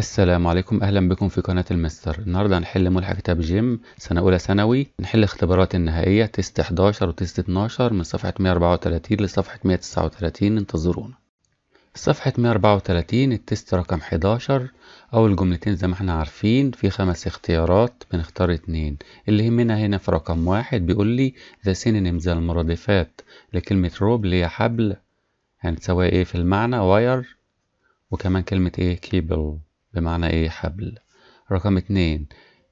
السلام عليكم اهلا بكم في قناه المستر النهارده هنحل ملحق كتاب جيم سنه اولى ثانوي نحل الاختبارات النهائيه تيست 11 وتيست 12 من صفحه 134 لصفحه 139 انتظرونا صفحه 134 التيست رقم 11 اول جملتين زي ما احنا عارفين في خمس اختيارات بنختار اتنين اللي يهمنا هنا في رقم واحد بيقول لي ذا سينيمز المرادفات لكلمه روب اللي هي حبل هنتساوي ايه في المعنى واير وكمان كلمه ايه كيبل بمعنى ايه حبل رقم اتنين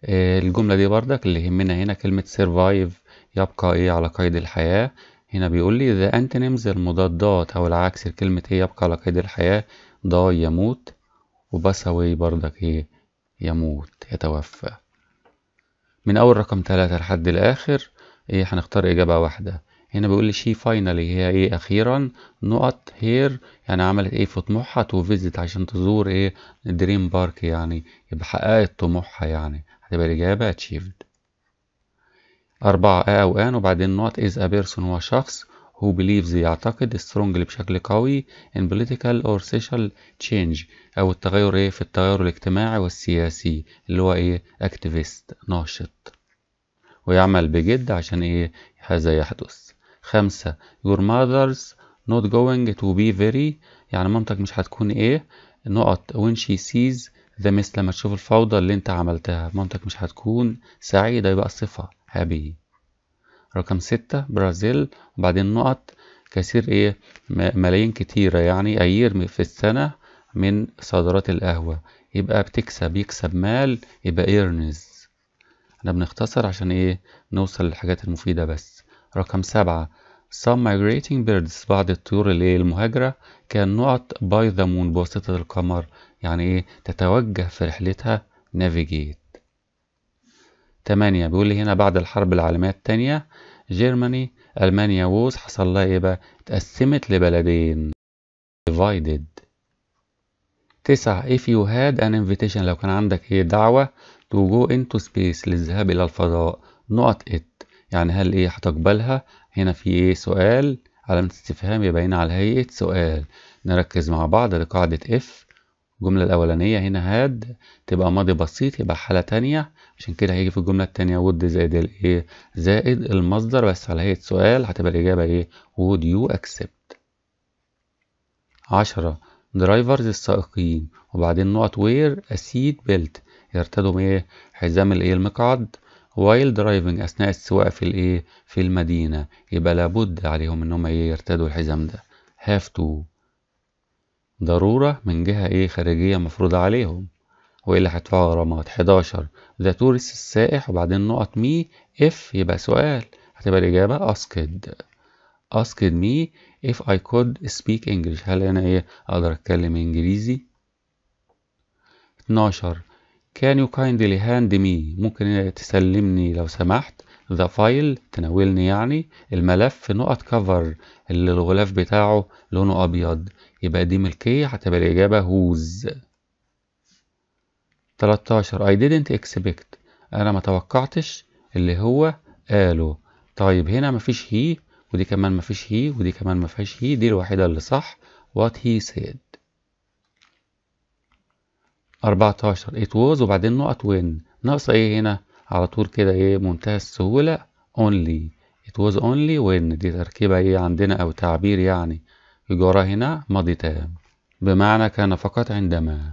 آه، الجملة دي بردك اللي يهمنا هنا كلمة سيرفايف يبقى ايه على قيد الحياة هنا بيقول لي ذا انتونيمز المضادات او العكس لكلمة ايه يبقى على قيد الحياة ضاي يموت وبسوي بردك ايه يموت يتوفى من اول رقم تلاتة لحد الاخر ايه هنختار اجابة واحدة هنا بيقول لي شي فاينالي هي ايه اخيرا نقط هير يعني عملت ايه في طموحها تو فيزيت عشان تزور ايه دريم بارك يعني يبقى حققت طموحها يعني هتبقى الاجابه اتشيفد أربعة أ آه أو أن وبعدين نقط إز أ بيرسون هو شخص هو بيليفز يعتقد سترونجلي بشكل قوي ان بوليتيكال اور social تشينج أو التغير إيه في التغير الاجتماعي والسياسي اللي هو إيه اكتيفيست ناشط ويعمل بجد عشان إيه هذا يحدث خمسة your mother's not going to be very يعني مامتك مش هتكون ايه نقط when she sees the miss لما تشوف الفوضى اللي انت عملتها مامتك مش هتكون سعيدة يبقى صفة happy رقم ستة برازيل وبعدين نقط كثير ايه ملايين كتيرة يعني أيير في السنة من صادرات القهوة يبقى بتكسب يكسب مال يبقى ايرنز احنا بنختصر عشان ايه نوصل للحاجات المفيدة بس رقم سبعة Some migrating birds بعض الطيور اللي هي المهاجرة نقط by the moon بواسطة القمر يعني ايه تتوجه في رحلتها navigate تمانية بيقول لي هنا بعد الحرب العالمية التانية جيرماني ألمانيا ووز حصل لها ايه بقى اتقسمت لبلدين divided تسعة if you had an invitation لو كان عندك ايه دعوة to go into space للذهاب إلى الفضاء نقط it يعني هل ايه هتقبلها هنا في ايه سؤال علامة استفهام يبين على هيئة سؤال نركز مع بعض لقاعدة اف الجملة الأولانية هنا هاد تبقى ماضي بسيط يبقى حالة تانية عشان كده هيجي في الجملة التانية would زائد الايه زائد المصدر بس على هيئة سؤال هتبقى الإجابة ايه would you accept عشرة درايفرز السائقين وبعدين نقط وير أسيد بيلت يرتدوا ايه حزام الايه المقعد وايل درايفنج اثناء السواقه في الايه في المدينه يبقى لابد عليهم ان هم إيه؟ يرتدوا الحزام ده هاف تو ضروره من جهه ايه خارجيه مفروضه عليهم اللي هيدفعوا غرامات 11 ذا تورست السائح وبعدين نقط مي اف يبقى سؤال هتبقى الاجابه اسكد اسكد مي اف اي كود سبيك انجلش هل انا ايه اقدر اتكلم انجليزي 12 Can you kindly hand me ممكن تسلمني لو سمحت ذا فايل تناولني يعني الملف في نقط كفر اللي الغلاف بتاعه لونه أبيض يبقى دي ملكية هتبقى الإجابة هوز 13 I didn't expect أنا ما توقعتش اللي هو قاله طيب هنا مفيش هي ودي كمان مفيش هي ودي كمان مفيهاش هي دي الوحيدة اللي صح what he said 14 it was وبعدين نقط when ناقصه ايه هنا على طول كده ايه منتهى السهوله only it was only when دي تركيبه ايه عندنا او تعبير يعني جرى هنا ماضي تام بمعنى كان فقط عندما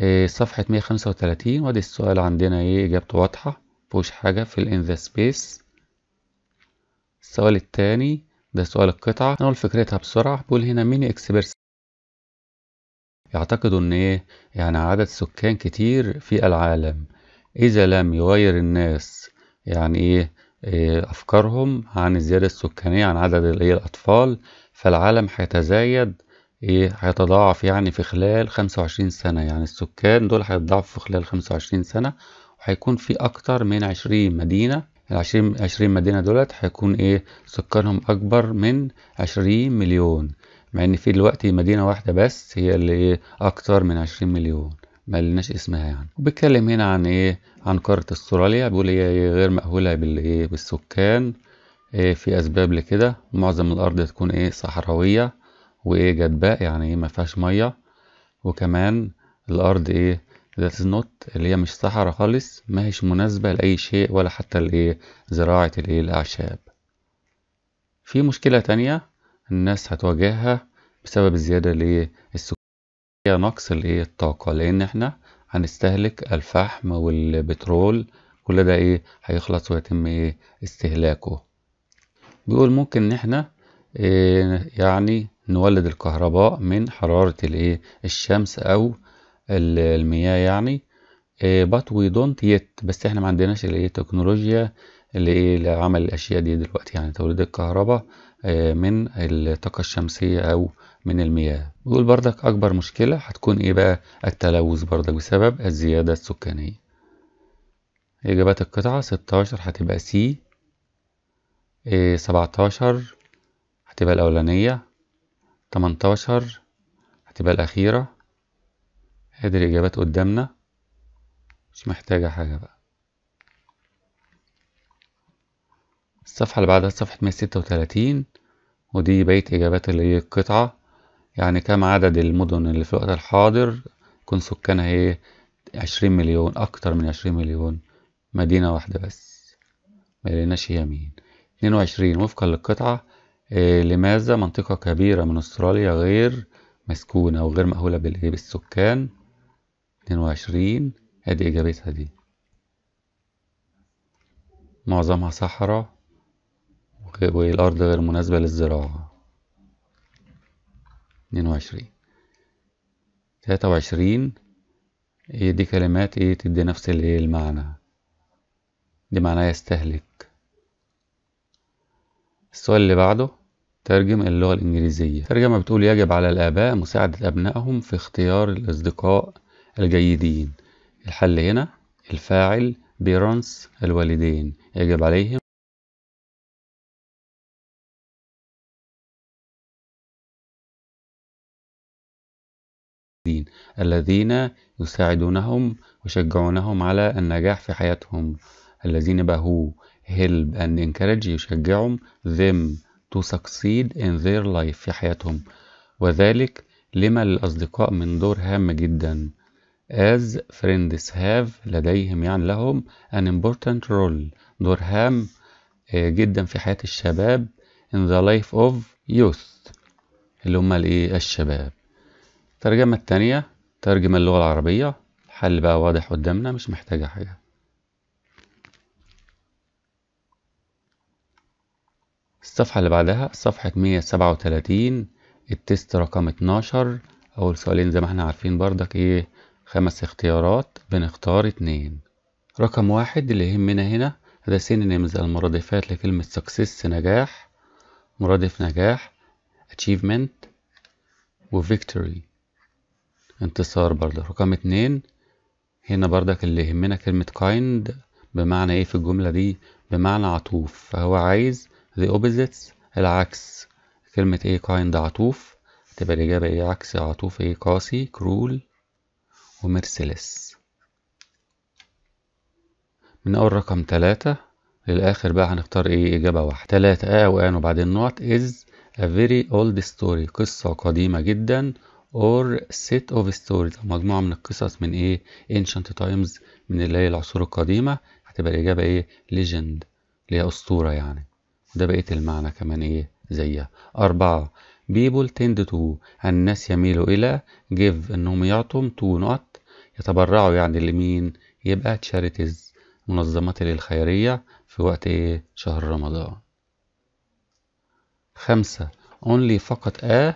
إيه صفحة 135 وادي السؤال عندنا ايه اجابته واضحة مفهوش حاجة في الان ذا سبيس السؤال التاني ده سؤال القطعة هنقول فكرتها بسرعة بقول هنا ميني اكسبرس يعتقدوا ان ايه يعني عدد سكان كتير في العالم اذا لم يغير الناس يعني ايه, إيه، افكارهم عن الزيادة السكانية عن عدد الايه الاطفال فالعالم هيتزايد ايه هيتضاعف يعني في خلال 25 سنة يعني السكان دول هيتضاعفوا في خلال 25 سنة وهيكون في اكتر من 20 مدينة العشرين عشرين مدينة دولت هيكون ايه سكانهم اكبر من عشرين مليون مع ان في دلوقتي مدينه واحده بس هي اللي إيه، اكتر من عشرين مليون ما لناش اسمها يعني وبيتكلم هنا عن ايه عن قاره استراليا بيقول هي إيه، غير مأهوله بالايه بالسكان إيه في اسباب لكده معظم الارض تكون ايه صحراويه وايه جدباء يعني ايه ما فيهاش ميه وكمان الارض ايه ذات نوت اللي هي مش صحراء خالص ما هيش مناسبه لاي شيء ولا حتى لايه زراعه الايه الاعشاب في مشكله تانية الناس هتواجهها بسبب الزيادة للسكر هي نقص الطاقة لأن احنا هنستهلك الفحم والبترول كل ده ايه هيخلص ويتم ايه استهلاكه بيقول ممكن ان احنا إيه يعني نولد الكهرباء من حرارة الايه الشمس او المياه يعني إيه but we don't yet بس احنا ما عندناش الايه تكنولوجيا اللي ايه لعمل الاشياء دي دلوقتي يعني توليد الكهرباء آه، من الطاقة الشمسية أو من المياه بيقول بردك أكبر مشكلة هتكون إيه بقى التلوث بردك بسبب الزيادة السكانية إجابات القطعة 16 هتبقى آه، سي 17 هتبقى الأولانية 18 هتبقى الأخيرة هذه الإجابات قدامنا مش محتاجة حاجة بقى الصفحة اللي بعدها صفحة 136 ودي بيت إجابات اللي هي القطعة يعني كم عدد المدن اللي في الوقت الحاضر يكون سكانها ايه عشرين مليون أكتر من عشرين مليون مدينة واحدة بس ملقناش هي مين اتنين وعشرين وفقا للقطعة إيه لماذا منطقة كبيرة من أستراليا غير مسكونة وغير مأهولة بالسكان اتنين وعشرين أدي إجابتها دي معظمها صحراء والأرض غير مناسبة للزراعة اتنين وعشرين تلاتة وعشرين دي كلمات ايه تدي نفس الايه المعنى دي معناه يستهلك السؤال اللي بعده ترجم اللغة الإنجليزية ترجمة بتقول يجب على الآباء مساعدة أبنائهم في اختيار الأصدقاء الجيدين الحل هنا الفاعل بيرنس الوالدين يجب عليهم الذين يساعدونهم ويشجعونهم على النجاح في حياتهم الذين بهو help and encourage يشجعهم them to succeed in their life في حياتهم وذلك لما للأصدقاء من دور هام جدا as friends have لديهم يعني لهم an important role دور هام آه، جدا في حياة الشباب in the life of youth اللي هم الايه الشباب الترجمة التانية ترجمة للغة العربية الحل بقى واضح قدامنا مش محتاجة حاجة الصفحة اللي بعدها صفحة 137 التست رقم 12 أول سؤالين زي ما احنا عارفين بردك ايه خمس اختيارات بنختار اتنين رقم واحد اللي يهمنا هنا ده سينونيمز المرادفات لكلمة سكسس نجاح مرادف نجاح achievement و victory انتصار برضه رقم اتنين هنا برضك اللي يهمنا كلمة kind بمعنى ايه في الجملة دي بمعنى عطوف فهو عايز the opposites العكس كلمة ايه kind عطوف تبقى الإجابة ايه عكس عطوف ايه قاسي cruel ومرسلس من أول رقم تلاتة للآخر بقى هنختار ايه إجابة واحدة تلاتة آه وآن وبعدين نوت is a very old story قصة قديمة جدا or set of stories أو مجموعة من القصص من إيه ancient times من اللي هي العصور القديمة هتبقى الإجابة إيه legend اللي هي أسطورة يعني ده بقية المعنى كمان إيه زيها أربعة people tend to الناس يميلوا إلى give إنهم يعطوا to not يتبرعوا يعني لمين يبقى charities منظمات الخيرية في وقت إيه شهر رمضان خمسة only فقط آ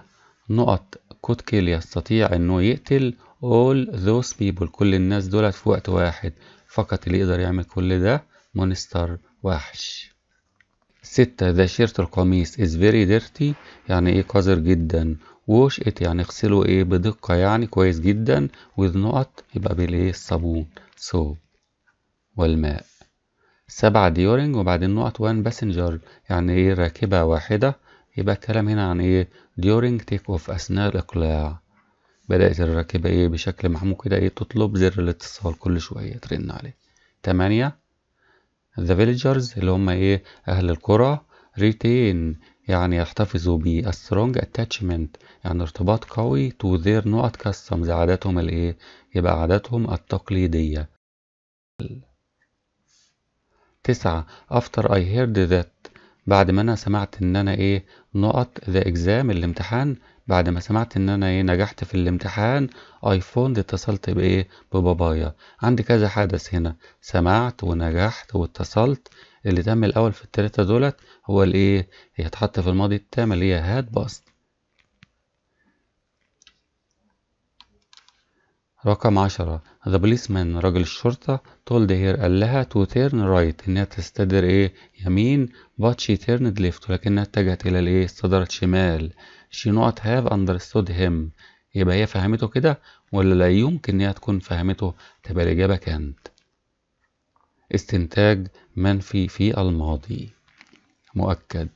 نقط كوتكيل يستطيع انه يقتل all those people كل الناس دولت في وقت واحد فقط اللي يقدر يعمل كل ده مونستر وحش ستة ذا شيرت القميص is very dirty يعني ايه قذر جدا wash it يعني اغسله ايه بدقة يعني كويس جدا with نقط يبقى بالايه الصابون soap والماء سبعة ديورنج وبعدين نقط وان باسنجر يعني ايه راكبة واحدة يبقى الكلام هنا عن ايه during take off اثناء الاقلاع بدأت الراكبة ايه بشكل محمول كده ايه تطلب زر الاتصال كل شوية ترن عليه تمانية the villagers اللي هم ايه اهل القرى retain يعني يحتفظوا ب a strong attachment يعني ارتباط قوي to their not customs عاداتهم الايه يبقى عاداتهم التقليدية تسعة after I heard that بعد ما انا سمعت ان انا ايه نقط ذا اكزام الامتحان بعد ما سمعت ان انا ايه نجحت في الامتحان ايفون اتصلت بايه ببابايا عندي كذا حدث هنا سمعت ونجحت واتصلت اللي تم الاول في التلاتة دولت هو الايه هيتحط في الماضي التام اللي هي هاد باست رقم عشرة The policeman رجل الشرطة told her قال لها to turn right إنها تستدر إيه يمين but she turned left ولكنها اتجهت إلى الإيه استدرت شمال she not have understood him يبقى هي فهمته كده ولا لا يمكن إنها تكون فهمته تبقى الإجابة كانت استنتاج منفي في الماضي مؤكد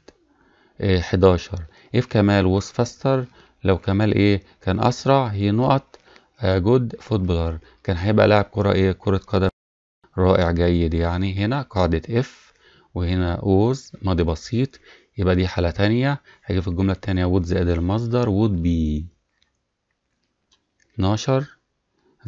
إيه 11 if كمال was faster لو كمال إيه كان أسرع هي نقط جود آه، فوتبولر كان هيبقى لاعب كرة ايه كرة قدم رائع جيد يعني هنا قاعدة اف وهنا اوز ماضي بسيط يبقى دي حالة تانية هيجي في الجملة التانية وود زائد المصدر وود بي 12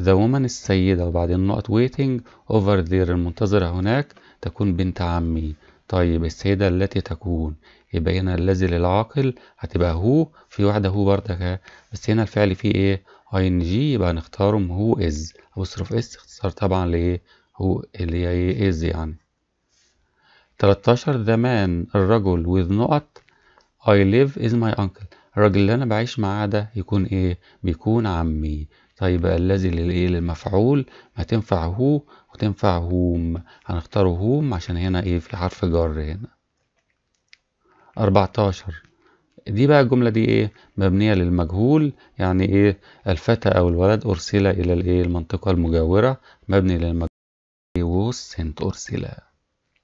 ذا وومن السيدة وبعدين نقط ويتنج اوفر ذير المنتظرة هناك تكون بنت عمي طيب السيدة التي تكون يبقى هنا الذي للعاقل هتبقى هو في واحدة هو برضك بس هنا الفعل فيه ايه ing يبقى هنختارهم هو از أبوستروف اس اختصار طبعا لإيه هو اللي هي إيه يعني 13 ذا مان الرجل وذ نقط اي ليف از ماي انكل الراجل اللي أنا بعيش معاه ده يكون إيه بيكون عمي طيب الذي للإيه للمفعول ما تنفع هو وتنفع هوم هنختاره هوم عشان هنا إيه في حرف جر هنا 14 دي بقى الجملة دي ايه مبنية للمجهول يعني ايه الفتى او الولد ارسل الى الايه المنطقة المجاورة مبني للمجهول سنت ارسل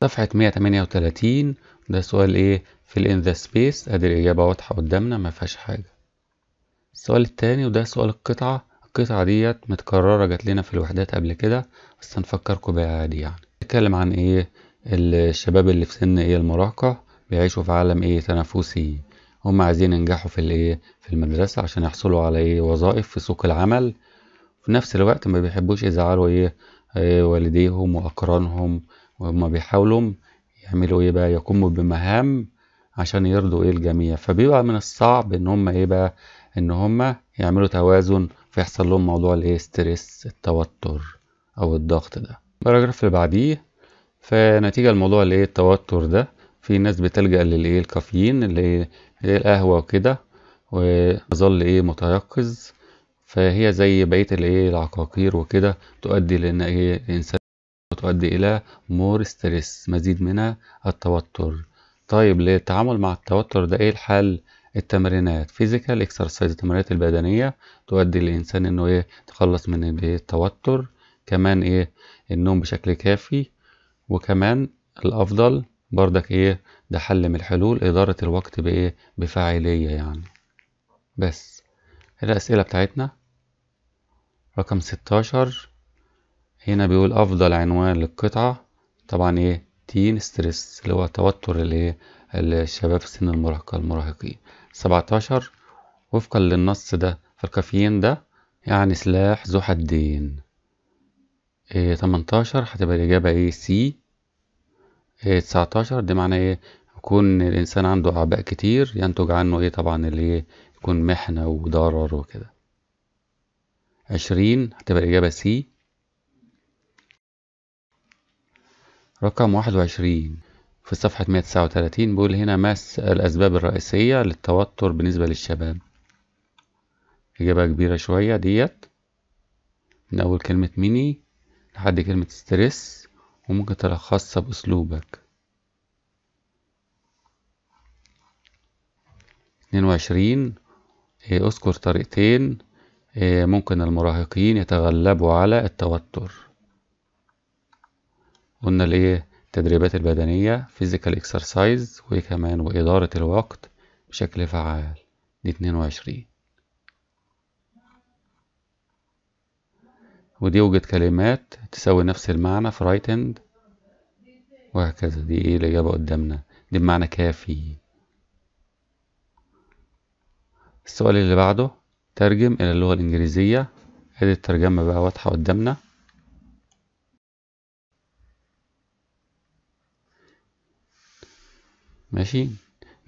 صفحة 138 ده سؤال ايه في الان ذا سبيس ادي الاجابة واضحة قدامنا ما فيهاش حاجة السؤال التاني وده سؤال القطعة القطعة ديت متكررة جات لنا في الوحدات قبل كده بس هنفكركم بيها عادي يعني نتكلم عن ايه الشباب اللي في سن ايه المراهقة بيعيشوا في عالم ايه تنافسي هم عايزين ينجحوا في الايه في المدرسه عشان يحصلوا على ايه وظائف في سوق العمل في نفس الوقت ما بيحبوش يزعلوا ايه؟, ايه, والديهم واقرانهم وهم بيحاولوا يعملوا ايه بقى يقوموا بمهام عشان يرضوا ايه الجميع فبيبقى من الصعب ان هم ايه بقى ان هم يعملوا توازن فيحصل لهم موضوع الايه ستريس التوتر او الضغط ده الباراجراف اللي بعديه فنتيجة الموضوع الايه التوتر ده في ناس بتلجأ للايه الكافيين اللي القهوة وكده وظل ايه متيقظ فهي زي بقية الايه العقاقير وكده تؤدي لان ايه الانسان تؤدي الى مور ستريس مزيد من التوتر طيب للتعامل مع التوتر ده ايه الحل التمرينات فيزيكال اكسرسايز التمرينات البدنيه تؤدي للانسان انه ايه تخلص من التوتر كمان ايه النوم بشكل كافي وكمان الافضل بردك ايه ده حل من الحلول إدارة الوقت بإيه بفاعلية يعني بس الأسئلة بتاعتنا رقم 16 هنا بيقول أفضل عنوان للقطعة طبعا إيه تين ستريس اللي هو توتر اللي الشباب في سن المراهقة المراهقين 17 وفقا للنص ده فالكافيين ده يعني سلاح ذو حدين إيه 18 هتبقى الإجابة إيه سي إيه 19 دي معناه إيه يكون الإنسان عنده أعباء كتير ينتج عنه إيه طبعا اللي إيه يكون محنة وضرر وكده عشرين هتبقى الإجابة سي رقم واحد وعشرين في صفحة تسعة وتلاتين بيقول هنا ما الأسباب الرئيسية للتوتر بالنسبة للشباب إجابة كبيرة شوية ديت من أول كلمة ميني لحد كلمة ستريس وممكن تلخصها بأسلوبك 22 آه، اذكر طريقتين آه، ممكن المراهقين يتغلبوا على التوتر قلنا الايه التدريبات البدنية physical exercise وكمان وإدارة الوقت بشكل فعال دي 22 ودي وجد كلمات تساوي نفس المعنى frightened وهكذا دي ايه الإجابة قدامنا دي بمعنى كافي السؤال اللي بعده ترجم إلى اللغة الإنجليزية أدي الترجمة بقى واضحة قدامنا ماشي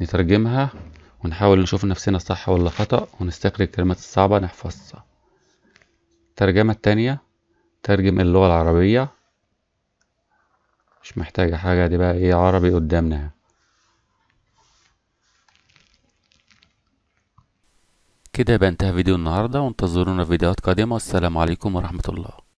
نترجمها ونحاول نشوف نفسنا صح ولا خطأ ونستخرج الكلمات الصعبة نحفظها الترجمة التانية ترجم اللغة العربية مش محتاجة حاجة دي بقى ايه عربي قدامنا كده بنتهي فيديو النهاردة وانتظرونا في فيديوهات قادمة والسلام عليكم ورحمة الله